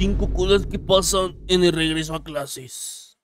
cinco cosas que pasan en el regreso a clases.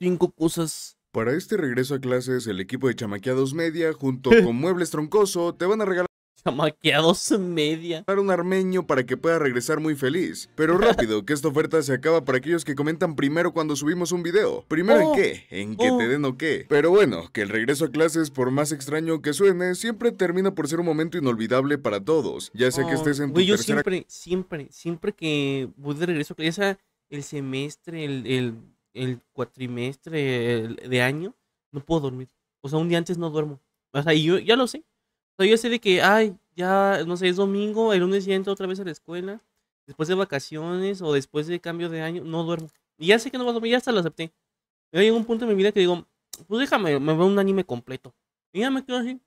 Cinco cosas. Para este regreso a clases, el equipo de Chamaqueados Media, junto con Muebles Troncoso, te van a regalar. Chamaqueados en media. Para un armeño para que pueda regresar muy feliz. Pero rápido, que esta oferta se acaba para aquellos que comentan primero cuando subimos un video. Primero en oh, qué, en que te oh. den o qué. Pero bueno, que el regreso a clases, por más extraño que suene, siempre termina por ser un momento inolvidable para todos. Ya sé que oh, estés en tu yo siempre, siempre, siempre que voy de regreso a clases, el semestre, el, el, el cuatrimestre de año, no puedo dormir. O sea, un día antes no duermo. O sea, y yo ya lo sé yo sé de que, ay, ya, no sé, es domingo, el lunes ya entro otra vez a la escuela, después de vacaciones o después de cambio de año, no duermo. Y ya sé que no voy a dormir, ya hasta lo acepté. Pero hay un punto en mi vida que digo, pues déjame, me veo un anime completo. Y ya me quedo así,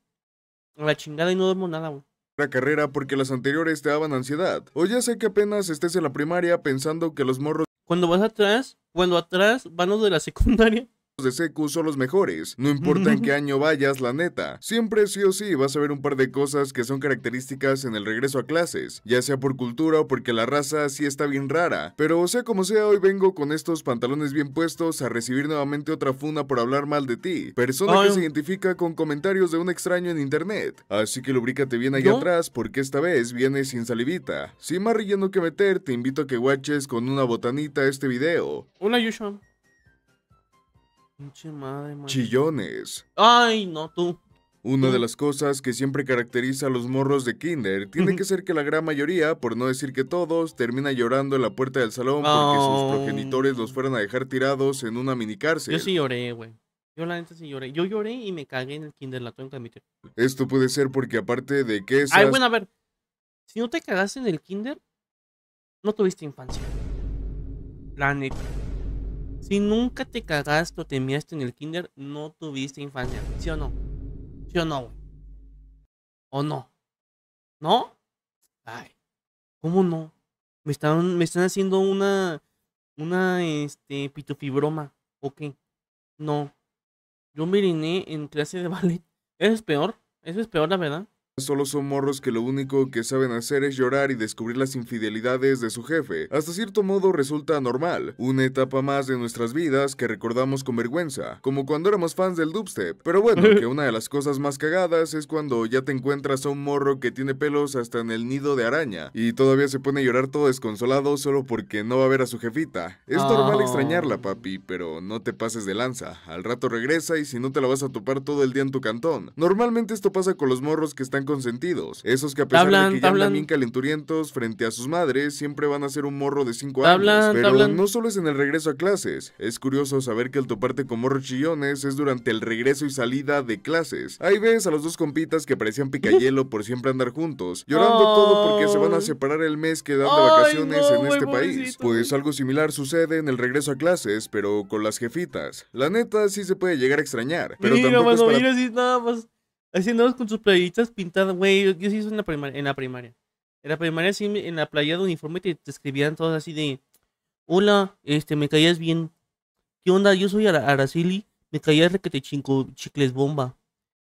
a la chingada y no duermo nada, güey la carrera porque las anteriores te daban ansiedad. O ya sé que apenas estés en la primaria pensando que los morros... Cuando vas atrás, cuando atrás van los de la secundaria de secu son los mejores. No importa en qué año vayas, la neta. Siempre sí o sí vas a ver un par de cosas que son características en el regreso a clases, ya sea por cultura o porque la raza sí está bien rara. Pero sea como sea, hoy vengo con estos pantalones bien puestos a recibir nuevamente otra funa por hablar mal de ti. Persona que se identifica con comentarios de un extraño en internet. Así que lubrícate bien ahí atrás porque esta vez vienes sin salivita. Sin más relleno que meter, te invito a que guaches con una botanita este video. Hola, Yushan. Pinche Chillones. Ay, no tú. Una de las cosas que siempre caracteriza a los morros de kinder tiene que ser que la gran mayoría, por no decir que todos, termina llorando en la puerta del salón porque sus progenitores los fueran a dejar tirados en una mini cárcel. Yo sí lloré, güey. Yo la neta sí lloré. Yo lloré y me cagué en el kinder, la Esto puede ser porque aparte de que es. Ay, bueno, a ver. Si no te cagaste en el kinder, no tuviste infancia. La neta. Si nunca te cagaste o te en el kinder, no tuviste infancia. ¿Sí o no? ¿Sí o no, ¿O no? ¿No? Ay, ¿cómo no? Me están, me están haciendo una, una, este, pitofibroma. qué? no. Yo me en clase de ballet. Eso es peor, eso es peor, la verdad. Solo son morros que lo único que saben hacer es llorar y descubrir las infidelidades de su jefe. Hasta cierto modo resulta normal, una etapa más de nuestras vidas que recordamos con vergüenza, como cuando éramos fans del dubstep. Pero bueno, que una de las cosas más cagadas es cuando ya te encuentras a un morro que tiene pelos hasta en el nido de araña y todavía se pone a llorar todo desconsolado solo porque no va a ver a su jefita. Es normal extrañarla, ah. papi, pero no te pases de lanza. Al rato regresa y si no te la vas a topar todo el día en tu cantón. Normalmente esto pasa con los morros que están consentidos. Esos que a pesar de que ya hablan bien calenturientos frente a sus madres, siempre van a ser un morro de 5 años. pero no solo es en el regreso a clases. Es curioso saber que el toparte con morros chillones es durante el regreso y salida de clases. Ahí ves a los dos compitas que parecían picayelo por siempre andar juntos, llorando todo porque se van a separar el mes que dan de vacaciones en este país. Pues algo similar sucede en el regreso a clases, pero con las jefitas. La neta sí se puede llegar a extrañar, pero tampoco Así andamos con sus playitas pintadas, güey. Yo, sí hice en la, primaria, en la primaria. En la primaria, sí, en la playa de uniforme te, escribían todos así de: Hola, este, me caías bien. ¿Qué onda? Yo soy Araceli. Me caías que te chico chicles bomba.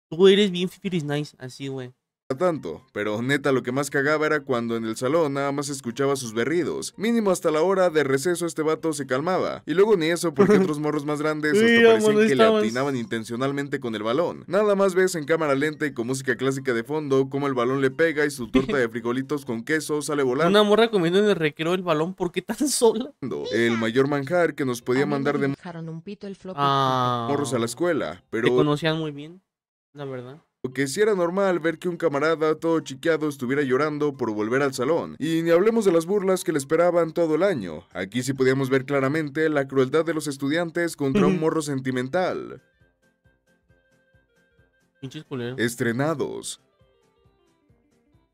Tú eres bien fifis nice. Así, güey tanto, pero neta lo que más cagaba era cuando en el salón nada más escuchaba sus berridos. Mínimo hasta la hora de receso este vato se calmaba. Y luego ni eso porque otros morros más grandes hasta parecían que le atinaban intencionalmente con el balón. Nada más ves en cámara lenta y con música clásica de fondo cómo el balón le pega y su torta de frijolitos con queso sale volando. Una morra comiendo en el recreo el balón porque tan sola. El mayor manjar que nos podía mandar de un ah. morros a la escuela, pero... Te conocían muy bien, la verdad que si era normal ver que un camarada todo chiqueado estuviera llorando por volver al salón, y ni hablemos de las burlas que le esperaban todo el año. Aquí sí podíamos ver claramente la crueldad de los estudiantes contra un morro sentimental. Estrenados.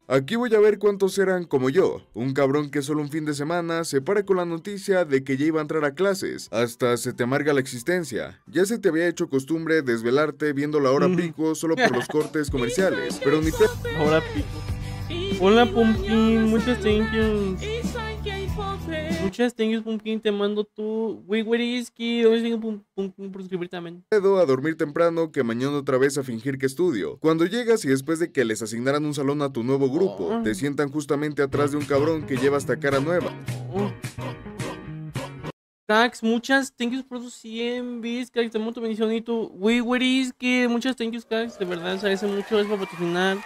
Aquí voy a ver cuántos eran como yo, un cabrón que solo un fin de semana se para con la noticia de que ya iba a entrar a clases, hasta se te amarga la existencia. Ya se te había hecho costumbre desvelarte viendo la hora pico solo por los cortes comerciales, pero ni te... pico. Hola, Pumpkin, muchas thank Muchas thank yous, Pumpkin. Te mando tu Wigweriski. Pumpkin por suscribir también. doy a dormir temprano que mañana otra vez a fingir que estudio. Cuando llegas y después de que les asignaran un salón a tu nuevo grupo, te oh. sientan justamente atrás de un cabrón que lleva esta cara nueva. muchas thank yous por tus 100 bits, Cax, te mando tu bendición y tu que Muchas thank yous, Cax. De verdad, se mucho. Es para patrocinar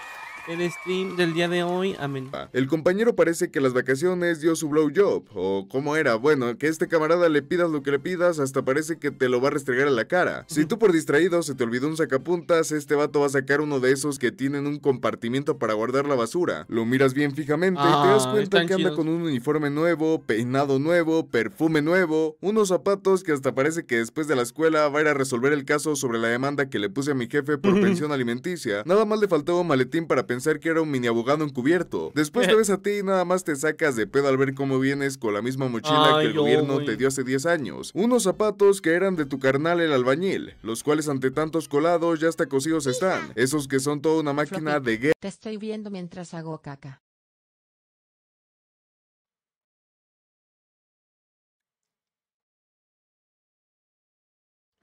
el stream del día de hoy. Amén. Ah, el compañero parece que las vacaciones dio su blow job. o cómo era. Bueno, que este camarada le pidas lo que le pidas, hasta parece que te lo va a restregar a la cara. Si tú por distraído se te olvidó un sacapuntas, este vato va a sacar uno de esos que tienen un compartimiento para guardar la basura. Lo miras bien fijamente y te das ah, cuenta que anda con un uniforme nuevo, peinado nuevo, perfume nuevo, unos zapatos que hasta parece que después de la escuela va a ir a resolver el caso sobre la demanda que le puse a mi jefe por pensión alimenticia. Nada más le faltaba un maletín para pensar que era un mini abogado encubierto. Después te ves a ti y nada más te sacas de pedo al ver cómo vienes con la misma mochila que el gobierno te dio hace 10 años. Unos zapatos que eran de tu carnal el albañil, los cuales ante tantos colados ya hasta cosidos están. Esos que son toda una máquina de guerra. Te estoy viendo mientras hago caca.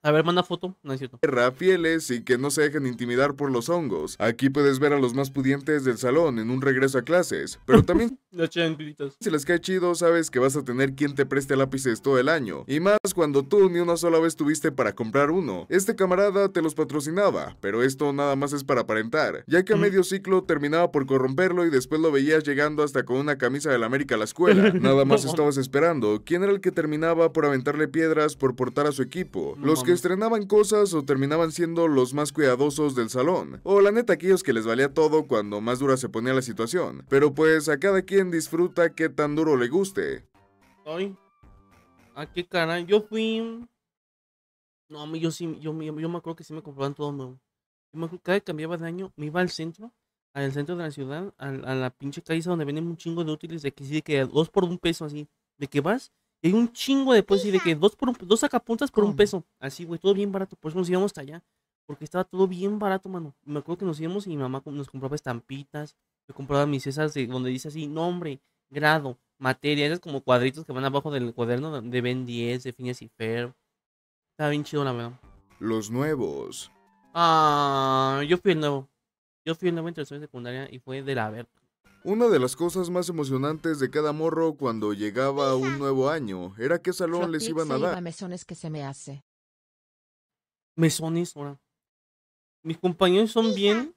A ver, manda foto, no es cierto. ...fieles y que no se dejen intimidar por los hongos. Aquí puedes ver a los más pudientes del salón en un regreso a clases, pero también... si les cae chido, sabes que vas a tener quien te preste lápices todo el año. Y más cuando tú ni una sola vez tuviste para comprar uno. Este camarada te los patrocinaba, pero esto nada más es para aparentar, ya que a medio ciclo terminaba por corromperlo y después lo veías llegando hasta con una camisa del América a la escuela. Nada más estabas esperando quién era el que terminaba por aventarle piedras por portar a su equipo. los que estrenaban cosas o terminaban siendo los más cuidadosos del salón, o la neta aquellos que les valía todo cuando más dura se ponía la situación, pero pues a cada quien disfruta qué tan duro le guste. Ay, ¿a ah, qué Yo fui... No, a mí yo sí, yo, me acuerdo que sí me compraban todo, nuevo Yo me acuerdo cada vez cambiaba de año, me iba al centro al centro de la ciudad, a, la pinche calle donde venden un chingo de útiles de que sí, de que dos por un peso así, de que vas y un chingo de y de que dos, dos sacapuntas por un peso. Así, güey, todo bien barato. Por eso nos íbamos hasta allá. Porque estaba todo bien barato, mano. Me acuerdo que nos íbamos y mi mamá nos compraba estampitas. yo compraba mis esas de, donde dice así, nombre, grado, materia. Esas como cuadritos que van abajo del cuaderno de Ben 10, de Phineas y Fer. Estaba bien chido, la verdad. Los nuevos. Ah, yo fui el nuevo. Yo fui el nuevo en de secundaria y fue de la verga. Una de las cosas más emocionantes de cada morro cuando llegaba un nuevo año era qué salón les iban a dar. mesones que se me hace. Mis compañeros son bien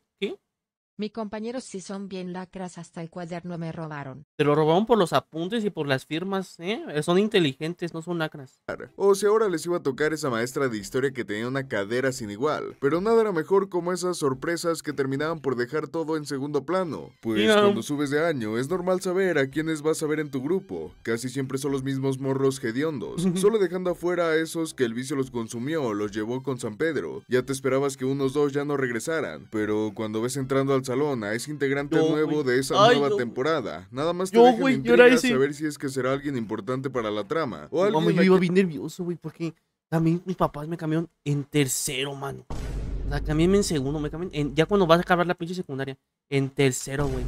mi compañero sí son bien lacras hasta el cuaderno me robaron. Te lo robaron por los apuntes y por las firmas, ¿eh? Son inteligentes, no son lacras. O si ahora les iba a tocar esa maestra de historia que tenía una cadera sin igual. Pero nada era mejor como esas sorpresas que terminaban por dejar todo en segundo plano. Pues cuando subes de año es normal saber a quiénes vas a ver en tu grupo. Casi siempre son los mismos morros hediondos. solo dejando afuera a esos que el vicio los consumió, los llevó con San Pedro. Ya te esperabas que unos dos ya no regresaran. Pero cuando ves entrando al Salona, es integrante nuevo de esa nueva temporada. Nada más te yo, A saber si es que será alguien importante para la trama. O yo iba bien nervioso, güey, porque también mis papás me cambiaron en tercero, mano. O sea, cambiéme en segundo, me cambiaron. Ya cuando vas a acabar la pinche secundaria, en tercero, güey.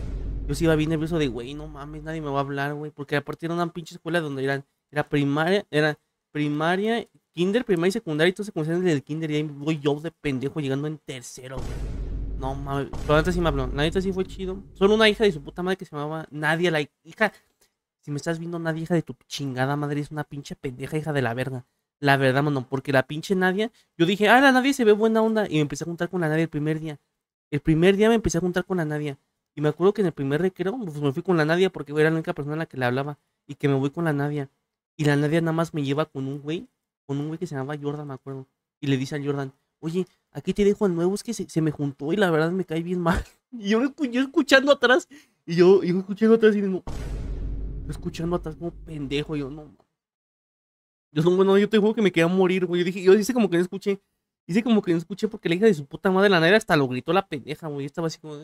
Yo sí iba bien nervioso de, güey, no mames, nadie me va a hablar, güey. Porque aparte era una pinche escuela donde eran... Era primaria, era primaria, kinder, primaria y secundaria. Y se desde el kinder. Y ahí voy yo de pendejo llegando en tercero, güey. No mames, pero antes sí me habló. La neta sí fue chido. Solo una hija de su puta madre que se llamaba Nadia, la hija. Si me estás viendo, nadie hija de tu chingada madre, es una pinche pendeja, hija de la verga. La verdad, mano, porque la pinche Nadia. Yo dije, ah, la Nadia se ve buena onda. Y me empecé a juntar con la Nadia el primer día. El primer día me empecé a juntar con la Nadia. Y me acuerdo que en el primer recreo, pues, me fui con la Nadia porque era la única persona a la que le hablaba. Y que me voy con la Nadia. Y la Nadia nada más me lleva con un güey, con un güey que se llamaba Jordan, me acuerdo. Y le dice a Jordan, oye, aquí te dejo el nuevo, es que se, me juntó y la verdad me cae bien mal. Y yo, escuchando atrás, y yo, escuchando atrás y escuchando atrás como pendejo, yo no. Yo no, bueno, yo te juro que me quedé morir, güey. Yo dije, yo hice como que no escuché. Hice como que no escuché porque la hija de su puta madre, la negra, hasta lo gritó la pendeja, güey. Estaba así como.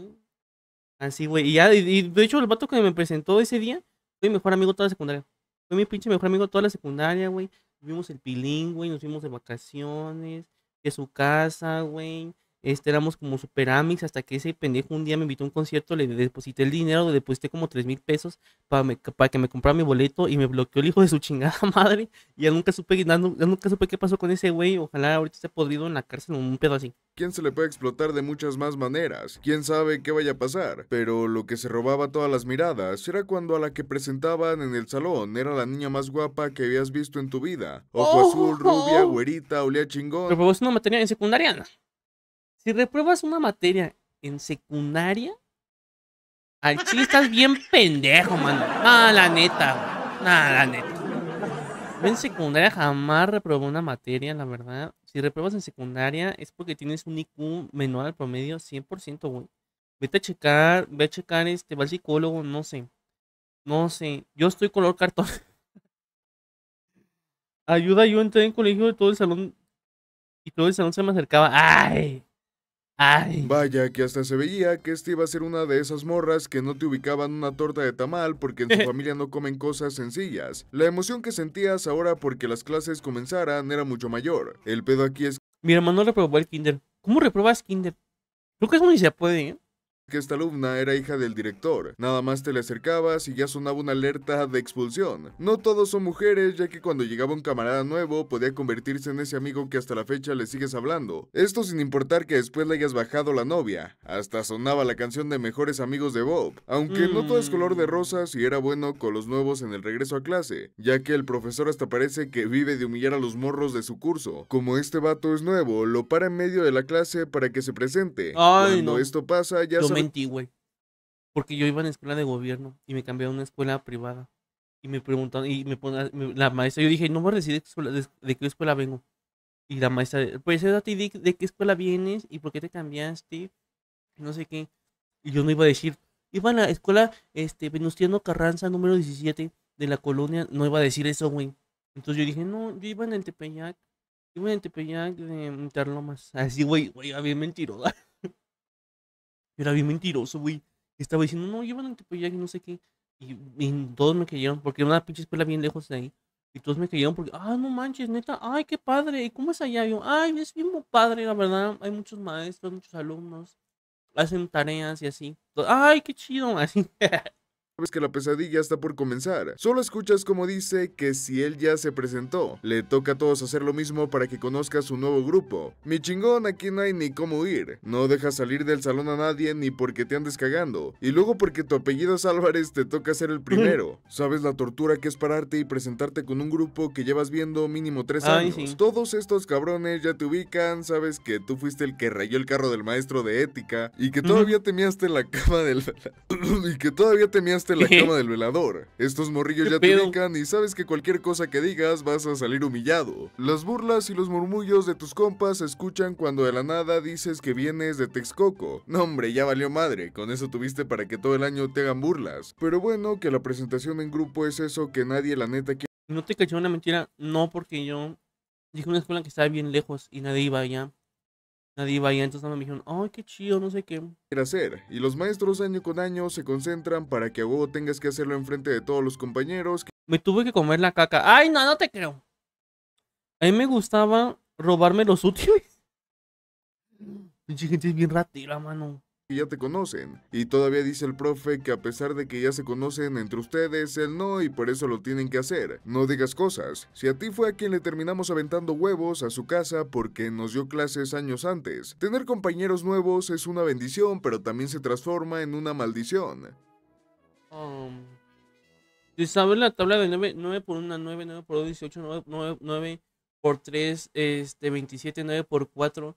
Así, güey. Y ya, de hecho, el vato que me presentó ese día fue mi mejor amigo toda la secundaria. Fue mi pinche mejor amigo toda la secundaria, güey. Vimos el pilín, güey. Nos fuimos de vacaciones su casa, güey, este, éramos como super amics hasta que ese pendejo un día me invitó a un concierto, le deposité el dinero, le deposité como tres mil pesos para, para que me comprara mi boleto y me bloqueó el hijo de su chingada madre. Y ya nunca supe, nunca supe qué pasó con ese güey. Ojalá ahorita esté podrido en la cárcel o un pedo así. ¿Quién se le puede explotar de muchas más maneras? ¿Quién sabe qué vaya a pasar? Pero lo que se robaba todas las miradas era cuando a la que presentaban en el salón era la niña más guapa que habías visto en tu vida. Ojo azul, rubia, güerita, olía chingón. Pero vos pues, no me tenía en secundaria, si repruebas una materia en secundaria, al estás bien pendejo, mano. Nada, la neta. Nada, la neta. en secundaria jamás reprobé una materia, la verdad. Si repruebas en secundaria es porque tienes un IQ menor al promedio 100%, güey. Vete a checar, ve a checar, este, va al psicólogo, no sé. No sé. Yo estoy color cartón. Ayuda, yo entré en colegio de todo el salón y todo el salón se me acercaba. ¡Ay! Ay. Vaya, que hasta se veía que este iba a ser una de esas morras que no te ubicaban una torta de tamal porque en su familia no comen cosas sencillas. La emoción que sentías ahora porque las clases comenzaran era mucho mayor. El pedo aquí es... Mi hermano reprobó el kinder. ¿Cómo reprobas kinder? Creo que es muy se puede, ¿eh? que esta alumna era hija del director. Nada más te le acercabas y ya sonaba una alerta de expulsión. No todos son mujeres, ya que cuando llegaba un camarada nuevo podía convertirse en ese amigo que hasta la fecha le sigues hablando. Esto sin importar que después le hayas bajado la novia. Hasta sonaba la canción de Mejores Amigos de Bob. Aunque no todo es color de mm. rosas y era bueno con los nuevos en el regreso a clase, ya que el profesor hasta parece que vive de humillar a los morros de su curso. Como este vato es nuevo, lo para en medio de la clase para que se presente. Cuando esto pasa, ya mentí, güey. Porque yo iba a escuela de gobierno y me cambié a una escuela privada. Y me preguntaron, y me ponen, la maestra, yo dije, no me decir de, qué escuela vengo. Y la maestra, pues a ti de, de qué escuela vienes y por qué te cambiaste, no sé qué. Y yo no iba a decir, iba a la escuela este, Venustiano Carranza número 17 de la colonia, no iba a decir eso, güey. Entonces yo dije, no, yo iba en el Tepeyac, iba en el Tepeyac de Interlomas. Así, güey, güey, había mentiro yo era bien mentiroso, güey. Estaba diciendo, no, llevan y no sé qué. Y, todos me cayeron, porque era una pinche escuela bien lejos de ahí. Y todos me cayeron porque, ah, no manches, neta, ay, qué padre. ¿Y cómo es allá? yo, ay, es bien padre, la verdad. Hay muchos maestros, muchos alumnos. Hacen tareas y así. Ay, qué chido, así sabes que la pesadilla está por comenzar. Solo escuchas como dice que si él ya se presentó, le toca a todos hacer lo mismo para que conozcas su nuevo grupo. Mi chingón, aquí no hay ni cómo ir. No dejas salir del salón a nadie ni porque te andes cagando. Y luego porque tu apellido es Álvarez te toca ser el primero. Sabes la tortura que es pararte y presentarte con un grupo que llevas viendo mínimo tres años. Todos estos cabrones ya te ubican, sabes que tú fuiste el que rayó el carro del maestro de ética y que todavía temiaste la cama del... y que todavía te la cama del velador. Estos morrillos ya te ubican y sabes que cualquier cosa que digas vas a salir humillado. Las burlas y los murmullos de tus compas se escuchan cuando de la nada dices que vienes de Texcoco. No hombre, ya valió madre, con eso tuviste para que todo el año te hagan burlas. Pero bueno, que la presentación en grupo es eso que nadie la neta quiere. No te caché una mentira, no porque yo dije una escuela que estaba bien lejos y nadie iba allá nadie iba allá, entonces me dijeron, ay, qué chido, no sé qué. Hacer. Y los maestros año con año se concentran para que vos tengas que hacerlo enfrente de todos los compañeros. Me tuve que comer la caca. Ay, no, no te creo. A mí me gustaba robarme los útiles. Pinche gente es bien ratera, mano ya te conocen. Y todavía dice el profe que a pesar de que ya se conocen entre ustedes, él no y por eso lo tienen que hacer. No digas cosas. Si a ti fue a quien le terminamos aventando huevos a su casa porque nos dio clases años antes. Tener compañeros nuevos es una bendición, pero también se transforma en una maldición. Um, la tabla de 9, por 1, 9, 9 por 2, 18, 9, 9, por 3, este, 27, 9 por 4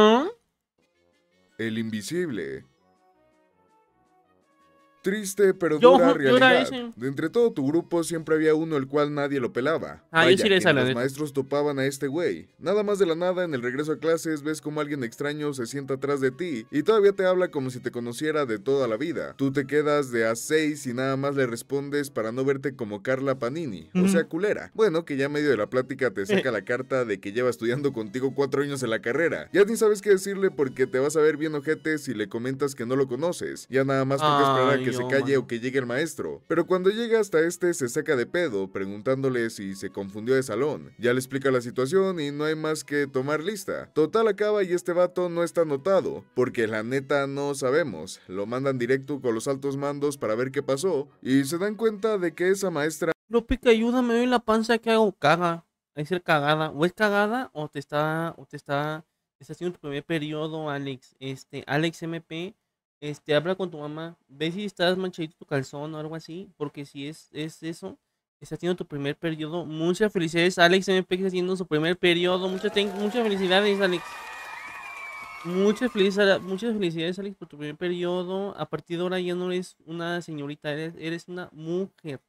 El Invisible, Triste, pero dura realidad. de entre todo tu grupo siempre había uno el cual nadie lo pelaba. Ahí sí les que los maestros topaban a este güey. Nada más de la nada, en el regreso a clases ves como alguien extraño se sienta atrás de ti y todavía te habla como si te conociera de toda la vida. Tú te quedas de a seis y nada más le respondes para no verte como Carla Panini, o sea, culera. Bueno, que ya medio de la plática te saca la carta de que lleva estudiando contigo cuatro años en la carrera. Ya ni sabes qué decirle porque te vas a ver bien ojete si le comentas que no lo conoces. Ya nada más porque esperar que se calle o que llegue el maestro. Pero cuando llega hasta este, se saca de pedo, preguntándole si se confundió de salón. Ya le explica la situación y no hay más que tomar lista. Total acaba y este vato no está anotado, porque la neta no sabemos. Lo mandan directo con los altos mandos para ver qué pasó y se dan cuenta de que esa maestra... no pica, ayúdame hoy la panza que hago caga. Es ser cagada. O es cagada o te está... O te está... Está haciendo tu primer periodo, Alex. Este, Alex MP este, habla con tu mamá, ve si estás manchadito tu calzón o algo así, porque si es, es eso, estás haciendo tu primer periodo. Muchas felicidades, Alex MP, que está haciendo su primer periodo. Muchas, muchas felicidades, Alex. Muchas felicidades, muchas felicidades, Alex, por tu primer periodo. A partir de ahora ya no eres una señorita, eres, eres una mujer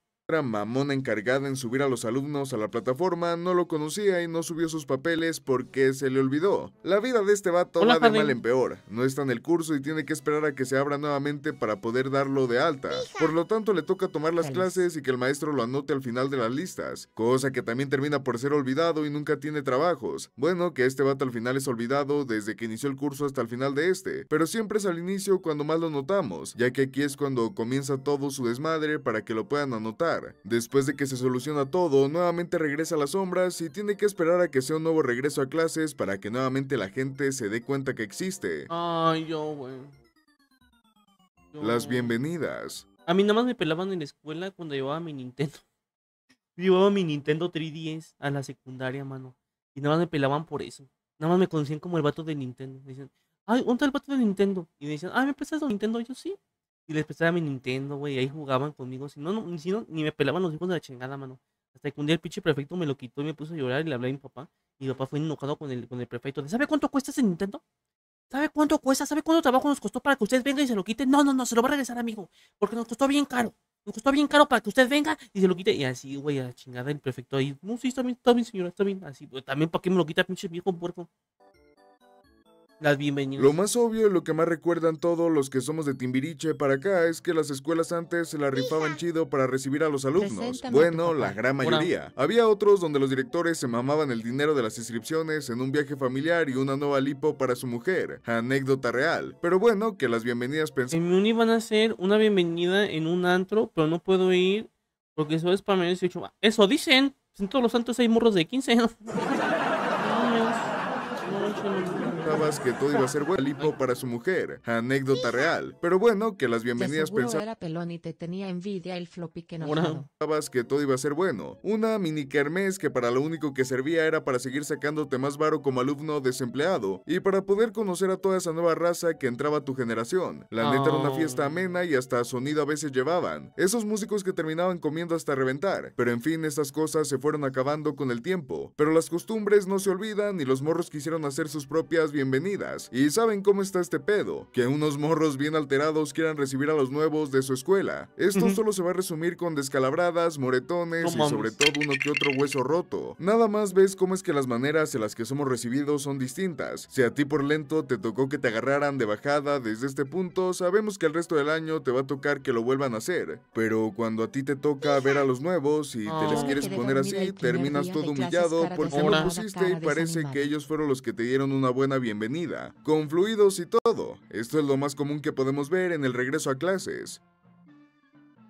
mamona encargada en subir a los alumnos a la plataforma no lo conocía y no subió sus papeles porque se le olvidó. La vida de este vato va de mal en peor. No está en el curso y tiene que esperar a que se abra nuevamente para poder darlo de alta. Por lo tanto, le toca tomar las clases y que el maestro lo anote al final de las listas, cosa que también termina por ser olvidado y nunca tiene trabajos. Bueno, que este vato al final es olvidado desde que inició el curso hasta el final de este, pero siempre es al inicio cuando más lo notamos, ya que aquí es cuando comienza todo su desmadre para que lo puedan anotar. Después de que se soluciona todo, nuevamente regresa a las sombras y tiene que esperar a que sea un nuevo regreso a clases para que nuevamente la gente se dé cuenta que existe. Ay, yo, güey. Las bienvenidas. A mí nada más me pelaban en la escuela cuando llevaba mi Nintendo. Llevaba mi Nintendo 3DS a la secundaria, mano. Y nada más me pelaban por eso. Nada más me conocían como el vato de Nintendo. Me decían, ay, ¿un tal el vato de Nintendo? Y me decían, ay, ah, ¿me prestas a Nintendo? Yo sí. Y les prestaba mi Nintendo, güey, ahí jugaban conmigo. Si no, no, si no, ni me pelaban los hijos de la chingada, mano. Hasta que un día el pinche prefecto me lo quitó y me puso a llorar y le hablé a mi papá. Y mi papá fue enojado con el, con el prefecto. ¿Sabe cuánto cuesta ese Nintendo? ¿Sabe cuánto cuesta? ¿Sabe cuánto trabajo nos costó para que usted venga y se lo quite? No, no, no, se lo va a regresar, amigo. Porque nos costó bien caro. Nos costó bien caro para que usted venga y se lo quite. Y así, güey, a la chingada el prefecto ahí. No, sí, está bien, está bien, señora, está bien. Así, pues, también para qué me lo quita, pinche viejo puerco las bienvenidas. Lo más obvio y lo que más recuerdan todos los que somos de Timbiriche para acá es que las escuelas antes se la rifaban chido para recibir a los alumnos. bueno, la gran mayoría. Había otros donde los directores se mamaban el dinero de las inscripciones en un viaje familiar y una nueva lipo para su mujer. Anécdota real. Pero bueno, que las bienvenidas pensaban. En mi van a hacer una bienvenida en un antro, pero no puedo ir porque eso es para mí 18. Eso dicen. En todos los santos hay morros de 15 que todo iba a ser bueno para su mujer. Anécdota real. Pero bueno, que las bienvenidas pensaban que todo iba a ser bueno. Una mini kermés que para lo único que servía era para seguir sacándote más varo como alumno desempleado y para poder conocer a toda esa nueva raza que entraba a tu generación. La neta era una oh. fiesta amena y hasta sonido a veces llevaban. Esos músicos que terminaban comiendo hasta reventar. Pero en fin, estas cosas se fueron acabando con el tiempo. Pero las costumbres no se olvidan y los morros quisieron hacer sus propias bienvenidas bienvenidas y saben cómo está este pedo, que unos morros bien alterados quieran recibir a los nuevos de su escuela. Esto solo se va a resumir con descalabradas, moretones y sobre todo uno que otro hueso roto. Nada más ves cómo es que las maneras en las que somos recibidos son distintas. Si a ti por lento te tocó que te agarraran de bajada desde este punto, sabemos que el resto del año te va a tocar que lo vuelvan a hacer. Pero cuando a ti te toca ver a los nuevos y te les ah. quieres poner así, terminas todo humillado porque lo pusiste y parece que ellos fueron los que te dieron una buena bienvenida bienvenida, con fluidos y todo. Esto es lo más común que podemos ver en el regreso a clases.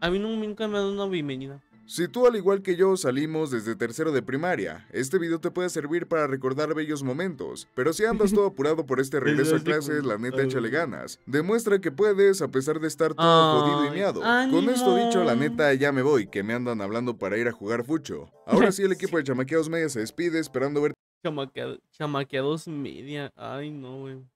A mí nunca me una bienvenida. Si tú al igual que yo salimos desde tercero de primaria, este video te puede servir para recordar bellos momentos, pero si andas todo apurado por este regreso a este clases, la neta échale ganas. Demuestra que puedes a pesar de estar todo jodido y miado Con esto dicho, la neta ya me voy, que me andan hablando para ir a jugar fucho. Ahora sí el equipo de chamaqueados Medias se despide esperando verte Chamaqueados Media. Ay, no, wey.